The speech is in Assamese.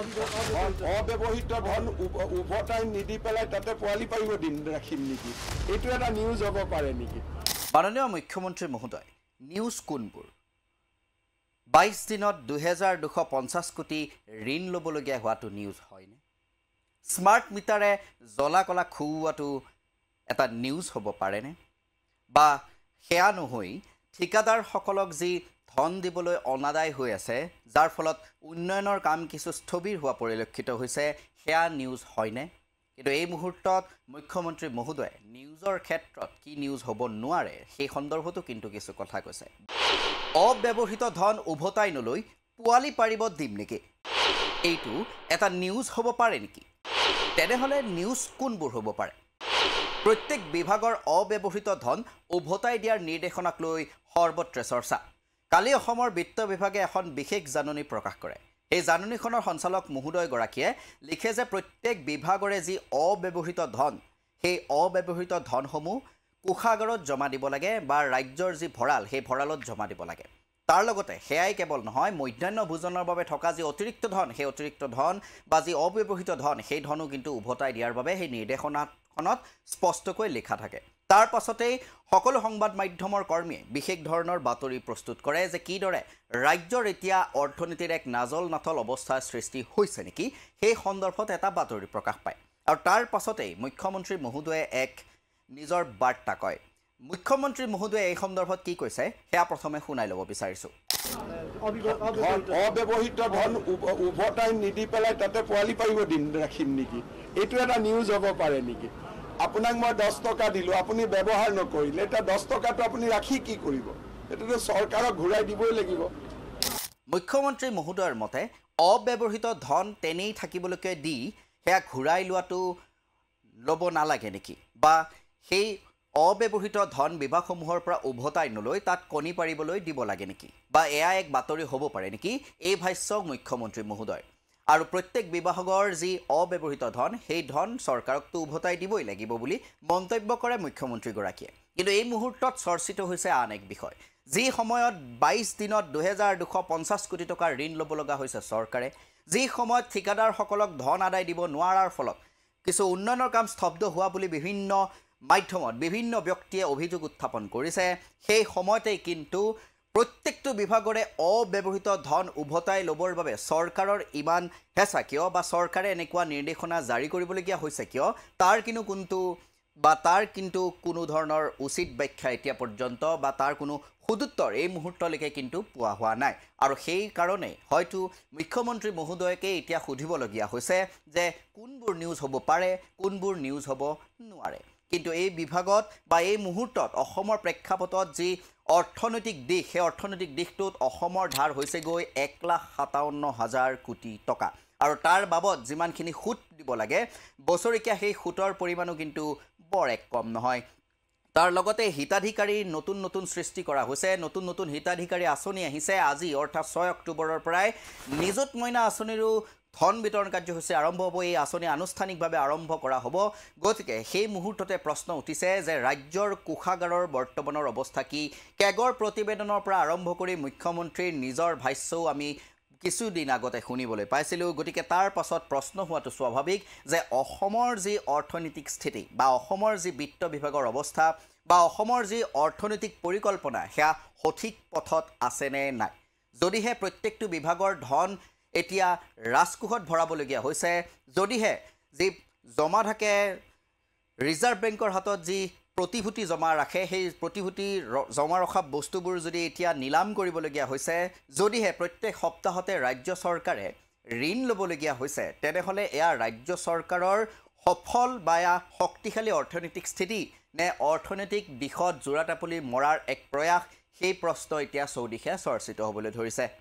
অব্যৱহৃত ধন উভতাই নিদি পেলাই তাতে পোৱালি পাৰিব দিন ৰাখিম নেকি এইটো এটা নিউজ হ'ব পাৰে নেকি মাননীয় মুখ্যমন্ত্ৰী মহোদয় নিউজ কোনবোৰ বাইছ দিনত দুহেজাৰ দুশ পঞ্চাছ কোটি ঋণ ল'বলগীয়া হোৱাটো নিউজ হয়নে স্মাৰ্ট মিটাৰে জ্বলা কলা খুওৱাটো এটা নিউজ হ'ব পাৰেনে বা সেয়া নহৈ ঠিকাদাৰসকলক যি ধন দিবলৈ অনাদায় হৈ আছে যাৰ ফলত উন্নয়নৰ কাম কিছু স্থবিৰ হোৱা পৰিলক্ষিত হৈছে সেয়া নিউজ হয়নে কিন্তু এই মুহূৰ্তত মুখ্যমন্ত্ৰী মহোদয়ে নিউজৰ ক্ষেত্ৰত কি নিউজ হ'ব নোৱাৰে সেই সন্দৰ্ভতো কিন্তু কিছু কথা কৈছে অব্যৱহৃত ধন উভতাই নলৈ পোৱালি পাৰিব দিম নেকি এইটো এটা নিউজ হ'ব পাৰে নেকি তেনেহ'লে নিউজ কোনবোৰ হ'ব পাৰে প্ৰত্যেক বিভাগৰ অব্যৱহৃত ধন উভতাই দিয়াৰ নিৰ্দেশনাক লৈ সৰ্বত্ৰে চৰ্চা কালি অসমৰ বিত্ত বিভাগে এখন বিশেষ জাননী প্ৰকাশ কৰে এই জাননীখনৰ সঞ্চালক মহোদয়গৰাকীয়ে লিখে যে প্ৰত্যেক বিভাগৰে যি অব্যৱহৃত ধন সেই অব্যৱহৃত ধনসমূহ কোষাগাৰত জমা দিব লাগে বা ৰাজ্যৰ যি ভঁৰাল সেই ভঁৰালত জমা দিব লাগে তাৰ লগতে সেয়াই কেৱল নহয় মধ্যাহ্ন ভোজনৰ বাবে থকা যি অতিৰিক্ত ধন সেই অতিৰিক্ত ধন বা যি অব্যৱহৃত ধন সেই ধনো কিন্তু উভতাই দিয়াৰ বাবে সেই নিৰ্দেশনাখনত স্পষ্টকৈ লিখা থাকে তাৰ পাছতেই সকলো সংবাদ মাধ্যমৰ কৰ্মীয়ে বিশেষ ধৰণৰ বাতৰি প্ৰস্তুত কৰে যে কিদৰে ৰাজ্যৰ এতিয়া অৰ্থনীতিৰ এক নাজল নাথল অৱস্থাৰ সৃষ্টি হৈছে নেকি সেই সন্দৰ্ভত এটা বাতৰি প্ৰকাশ পায় আৰু তাৰ পাছতেই মুখ্যমন্ত্ৰী মহোদয়ে এক নিজৰ বাৰ্তা কয় মুখ্যমন্ত্ৰী মহোদয়ে এই সন্দৰ্ভত কি কৈছে সেয়া প্ৰথমে শুনাই ল'ব বিচাৰিছোঁ অব্যৱহৃত ধন উভতাই নিদি পেলাই তাতে পোৱালি পাৰিব দিন ৰাখিম নেকি এইটো এটা নিউজ হ'ব পাৰে নেকি আপোনাক মই দহ টকা দিলোঁ আপুনি ব্যৱহাৰ নকৰিলে এতিয়া দহ টকাটো আপুনি ৰাখি কি কৰিব এতিয়াতো চৰকাৰক ঘূৰাই দিবই লাগিব মুখ্যমন্ত্ৰী মহোদয়ৰ মতে অব্যৱহৃত ধন তেনেই থাকিবলৈকে দি সেয়া ঘূৰাই লোৱাটো ল'ব নালাগে নেকি বা সেই অব্যৱহৃত ধন বিভাগসমূহৰ পৰা উভতাই নলৈ তাত কণী পাৰিবলৈ দিব লাগে নেকি বা এয়া এক বাতৰি হ'ব পাৰে নেকি এই ভাষ্য মুখ্যমন্ত্ৰী মহোদয় আৰু প্ৰত্যেক বিভাগৰ যি অব্যৱহৃত ধন সেই ধন চৰকাৰকতো উভতাই দিবই লাগিব বুলি মন্তব্য কৰে মুখ্যমন্ত্ৰীগৰাকীয়ে কিন্তু এই মুহূৰ্তত চৰ্চিত হৈছে আন এক বিষয় যি সময়ত বাইছ দিনত দুহেজাৰ দুশ পঞ্চাছ কোটি টকাৰ ঋণ ল'ব লগা হৈছে চৰকাৰে যি সময়ত ঠিকাদাৰসকলক ধন আদায় দিব নোৱাৰাৰ ফলত কিছু উন্নয়নৰ কাম স্তব্ধ হোৱা বুলি বিভিন্ন মাধ্যমত বিভিন্ন ব্যক্তিয়ে অভিযোগ উত্থাপন কৰিছে সেই সময়তেই কিন্তু প্ৰত্যেকটো বিভাগৰে অব্যৱহৃত ধন উভতাই ল'বৰ বাবে চৰকাৰৰ ইমান হেঁচা কিয় বা চৰকাৰে এনেকুৱা নিৰ্দেশনা জাৰি কৰিবলগীয়া হৈছে কিয় তাৰ কিন্তু কোনটো বা তাৰ কিন্তু কোনো ধৰণৰ উচিত ব্যাখ্যা এতিয়া পৰ্যন্ত বা তাৰ কোনো সুদুত্তৰ এই মুহূৰ্তলৈকে কিন্তু পোৱা হোৱা নাই আৰু সেইকাৰণে হয়তো মুখ্যমন্ত্ৰী মহোদয়কে এতিয়া সুধিবলগীয়া হৈছে যে কোনবোৰ নিউজ হ'ব পাৰে কোনবোৰ নিউজ হ'ব নোৱাৰে কিন্তু এই বিভাগত বা এই মুহূৰ্তত অসমৰ প্ৰেক্ষাপটত যি অৰ্থনৈতিক দিশ সেই অৰ্থনৈতিক দিশটোত অসমৰ ধাৰ হৈছেগৈ এক লাখ সাতাৱন্ন হাজাৰ কোটি টকা আৰু তাৰ বাবদ যিমানখিনি সুত দিব লাগে বছৰেকীয়া সেই সুতৰ পৰিমাণো কিন্তু বৰ এক কম নহয় তাৰ লগতে হিতাধিকাৰী নতুন নতুন সৃষ্টি কৰা হৈছে নতুন নতুন হিতাধিকাৰী আঁচনি আহিছে আজি অৰ্থাৎ ছয় অক্টোবৰৰ পৰাই নিযুত মইনা আঁচনিৰো ধন বিতৰণ কাৰ্যসূচী আৰম্ভ হ'ব এই আঁচনি আনুষ্ঠানিকভাৱে আৰম্ভ কৰা হ'ব গতিকে সেই মুহূৰ্ততে প্ৰশ্ন উঠিছে যে ৰাজ্যৰ কোষাগাৰৰ বৰ্তমানৰ অৱস্থা কি কেগৰ প্ৰতিবেদনৰ পৰা আৰম্ভ কৰি মুখ্যমন্ত্ৰীৰ নিজৰ ভাষ্যও আমি কিছুদিন আগতে শুনিবলৈ পাইছিলোঁ গতিকে তাৰ পাছত প্ৰশ্ন হোৱাটো স্বাভাৱিক যে অসমৰ যি অৰ্থনৈতিক স্থিতি বা অসমৰ যি বিত্ত বিভাগৰ অৱস্থা বা অসমৰ যি অৰ্থনৈতিক পৰিকল্পনা সেয়া সঠিক পথত আছেনে নাই যদিহে প্ৰত্যেকটো বিভাগৰ ধন এতিয়া ৰাজকোষত ভৰাবলগীয়া হৈছে যদিহে যি জমা থাকে ৰিজাৰ্ভ বেংকৰ হাতত যি প্ৰতিভূতি জমা ৰাখে সেই প্ৰতিভূতি জমা ৰখা বস্তুবোৰ যদি এতিয়া নিলাম কৰিবলগীয়া হৈছে যদিহে প্ৰত্যেক সপ্তাহতে ৰাজ্য চৰকাৰে ঋণ ল'বলগীয়া হৈছে তেনেহ'লে এয়া ৰাজ্য চৰকাৰৰ সফল বা এয়া শক্তিশালী অৰ্থনৈতিক স্থিতি নে অৰ্থনৈতিক দিশত যোৰাটাপুলি মৰাৰ এক প্ৰয়াস সেই প্ৰশ্ন এতিয়া চৌদিশে চৰ্চিত হ'বলৈ ধৰিছে